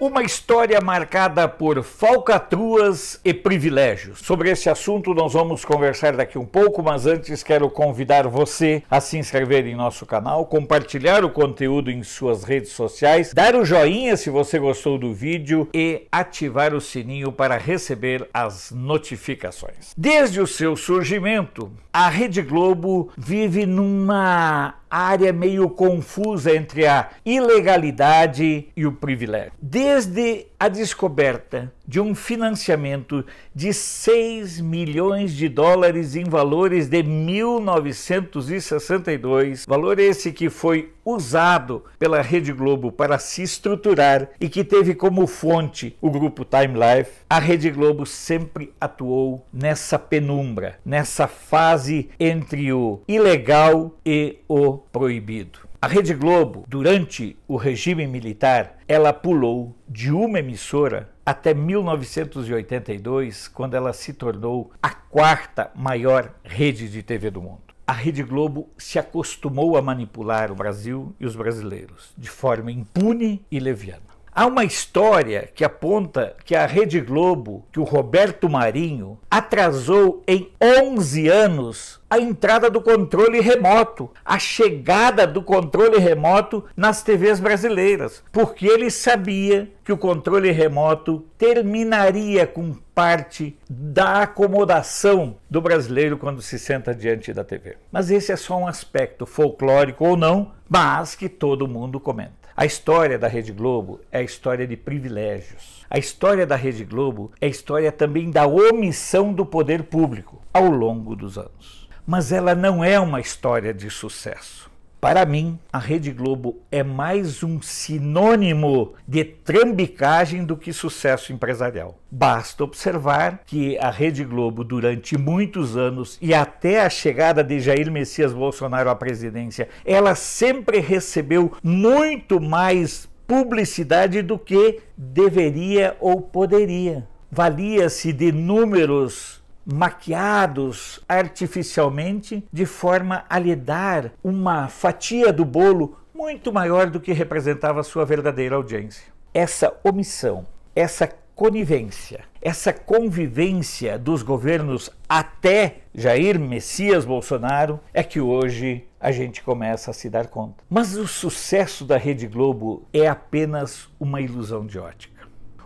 Uma história marcada por falcatruas e privilégios. Sobre esse assunto nós vamos conversar daqui um pouco, mas antes quero convidar você a se inscrever em nosso canal, compartilhar o conteúdo em suas redes sociais, dar o joinha se você gostou do vídeo e ativar o sininho para receber as notificações. Desde o seu surgimento, a Rede Globo vive numa área meio confusa entre a ilegalidade e o privilégio. Desde a descoberta de um financiamento de 6 milhões de dólares em valores de 1962, valor esse que foi usado pela Rede Globo para se estruturar e que teve como fonte o grupo Time Life. A Rede Globo sempre atuou nessa penumbra, nessa fase entre o ilegal e o proibido. A Rede Globo, durante o regime militar, ela pulou de uma emissora até 1982, quando ela se tornou a quarta maior rede de TV do mundo. A Rede Globo se acostumou a manipular o Brasil e os brasileiros de forma impune e leviana. Há uma história que aponta que a Rede Globo, que o Roberto Marinho, atrasou em 11 anos a entrada do controle remoto, a chegada do controle remoto nas TVs brasileiras, porque ele sabia que o controle remoto terminaria com parte da acomodação do brasileiro quando se senta diante da TV. Mas esse é só um aspecto folclórico ou não, mas que todo mundo comenta. A história da Rede Globo é a história de privilégios. A história da Rede Globo é a história também da omissão do poder público ao longo dos anos. Mas ela não é uma história de sucesso. Para mim, a Rede Globo é mais um sinônimo de trambicagem do que sucesso empresarial. Basta observar que a Rede Globo, durante muitos anos e até a chegada de Jair Messias Bolsonaro à presidência, ela sempre recebeu muito mais publicidade do que deveria ou poderia. Valia-se de números maquiados artificialmente de forma a lhe dar uma fatia do bolo muito maior do que representava sua verdadeira audiência. Essa omissão, essa conivência, essa convivência dos governos até Jair Messias Bolsonaro é que hoje a gente começa a se dar conta. Mas o sucesso da Rede Globo é apenas uma ilusão de ótica.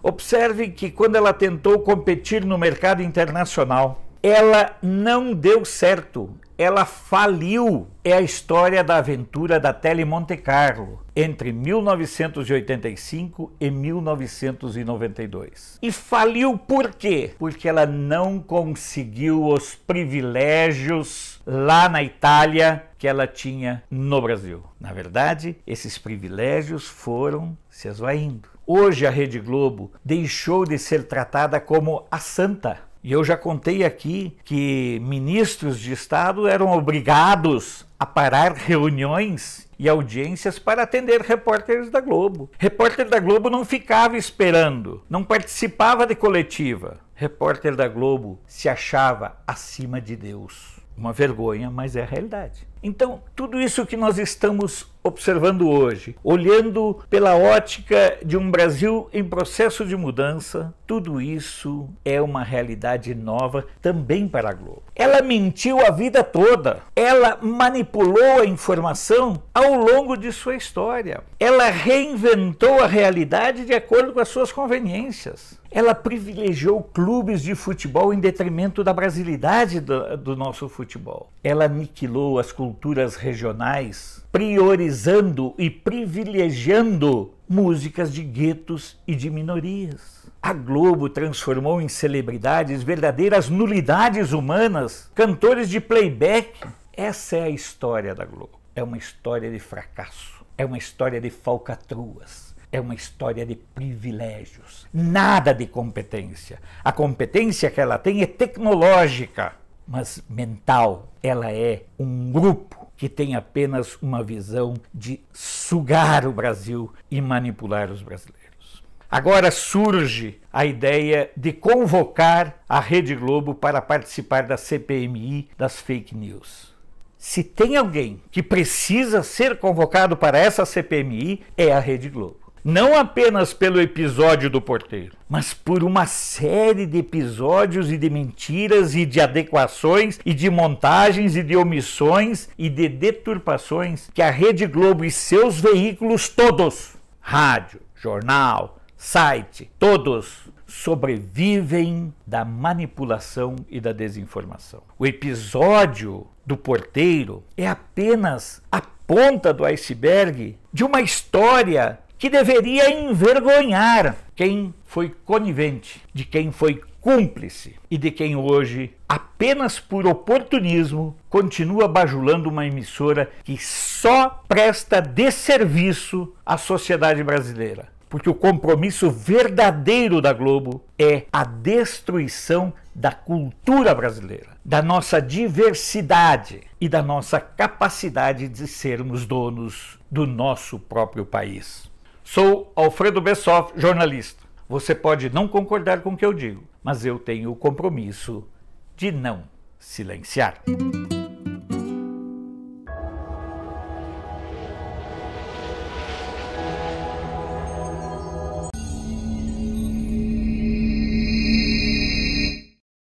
Observe que quando ela tentou competir no mercado internacional, ela não deu certo, ela faliu. É a história da aventura da Tele Monte Carlo entre 1985 e 1992. E faliu por quê? Porque ela não conseguiu os privilégios lá na Itália que ela tinha no Brasil. Na verdade, esses privilégios foram se esvaindo. Hoje a Rede Globo deixou de ser tratada como a santa. E eu já contei aqui que ministros de Estado eram obrigados a parar reuniões e audiências para atender repórteres da Globo. Repórter da Globo não ficava esperando, não participava de coletiva. Repórter da Globo se achava acima de Deus. Uma vergonha, mas é a realidade. Então, tudo isso que nós estamos observando hoje, olhando pela ótica de um Brasil em processo de mudança, tudo isso é uma realidade nova também para a Globo. Ela mentiu a vida toda, ela manipulou a informação ao longo de sua história, ela reinventou a realidade de acordo com as suas conveniências. Ela privilegiou clubes de futebol em detrimento da brasilidade do, do nosso futebol. Ela aniquilou as culturas culturas regionais, priorizando e privilegiando músicas de guetos e de minorias. A Globo transformou em celebridades verdadeiras nulidades humanas, cantores de playback. Essa é a história da Globo. É uma história de fracasso, é uma história de falcatruas, é uma história de privilégios, nada de competência. A competência que ela tem é tecnológica mas mental. Ela é um grupo que tem apenas uma visão de sugar o Brasil e manipular os brasileiros. Agora surge a ideia de convocar a Rede Globo para participar da CPMI das fake news. Se tem alguém que precisa ser convocado para essa CPMI, é a Rede Globo não apenas pelo episódio do porteiro, mas por uma série de episódios e de mentiras e de adequações e de montagens e de omissões e de deturpações que a Rede Globo e seus veículos todos, rádio, jornal, site, todos sobrevivem da manipulação e da desinformação. O episódio do porteiro é apenas a ponta do iceberg de uma história que deveria envergonhar quem foi conivente, de quem foi cúmplice e de quem hoje, apenas por oportunismo, continua bajulando uma emissora que só presta desserviço à sociedade brasileira. Porque o compromisso verdadeiro da Globo é a destruição da cultura brasileira, da nossa diversidade e da nossa capacidade de sermos donos do nosso próprio país. Sou Alfredo Bessoff, jornalista. Você pode não concordar com o que eu digo, mas eu tenho o compromisso de não silenciar.